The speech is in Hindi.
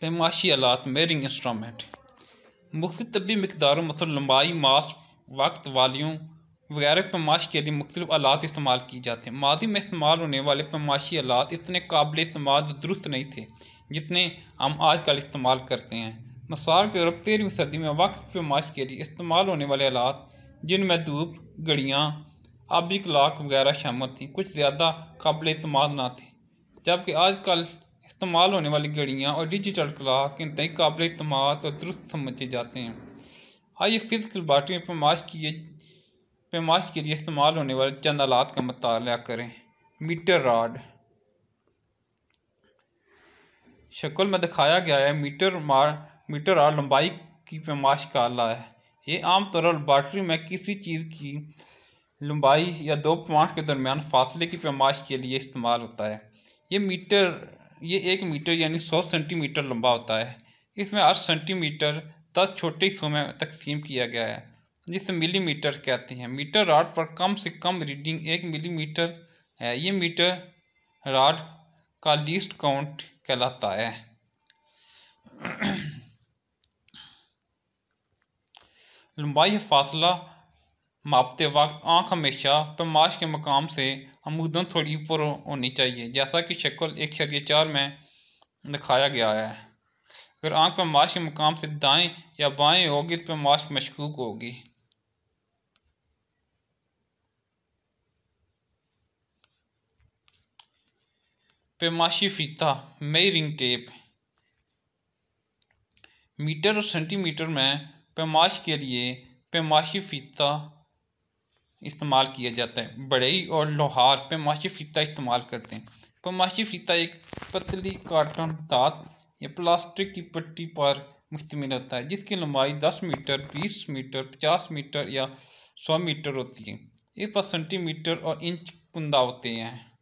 पैमाशी आलात मेरिंग इंस्ट्रामेंट मुख्त तबी मकदारों मतलब लंबाई मास वक्त वालियों वगैरह पैमाश के लिए मुख्त आलात इस्तेमाल किए जाते हैं माजी में इस्तेमाल होने वाले पैमाशी आलात इतने काबिल इतमाद दुरुस्त नहीं थे जितने हम आज कल इस्तेमाल करते हैं मसाल के तौर तेरहवीं सदी में वक्त पैमाश के लिए इस्तेमाल होने वाले आलात जिनमें धूप घड़ियाँ आबी क्लाक वगैरह शामिल थी कुछ ज़्यादा काबिल इतमाद ना थे जबकि आज कल इस्तेमाल होने वाली घड़ियाँ और डिजिटल कला के नतई काबिल इतमाद और तो दुरुस्त समझे जाते हैं आइए फिजिकल बाटी में पैमाश किए पैमाश के लिए इस्तेमाल होने वाले चंद आलात का मताल करें मीटर राड शक्ल में दिखाया गया है मीटर मार मीटर राड लंबाई की पेमाश का आला है ये आमतौर पर बाटरी में किसी चीज़ की लंबाई या दो पॉइंट के दरमियान फासले की पेमाश के लिए इस्तेमाल होता है ये मीटर ये एक मीटर यानी सौ सेंटीमीटर लंबा होता है इसमें आठ सेंटीमीटर दस छोटे हिस्सों में तकसीम किया गया है जिसे मिलीमीटर कहते हैं मीटर राड पर कम से कम रीडिंग एक मिलीमीटर है ये मीटर राड का लीस्ट काउंट कहलाता है लंबाई फासला मापते वक्त आंख हमेशा पैमाश के मकाम से अमूदन थोड़ी ऊपर होनी चाहिए जैसा कि शक्ल एक शरीय चार में दिखाया गया है अगर आंख पैमाश के मकाम से दाएं या बाएं होगी तो पैमाश मशकूक होगी पेमाशी फीता मेयरिंग टेप मीटर और सेंटीमीटर में पेमाश के लिए पैमाशी फीता इस्तेमाल किया जाता है बड़े और लोहार पे माशी फ़ीता इस्तेमाल करते हैं माशी फ़ीता एक पतली कार्टन दात या प्लास्टिक की पट्टी पर मुश्तमिल होता है जिसकी लंबाई दस मीटर बीस मीटर पचास मीटर या सौ मीटर होती है इस पर सेंटीमीटर और इंच कुंदा होते हैं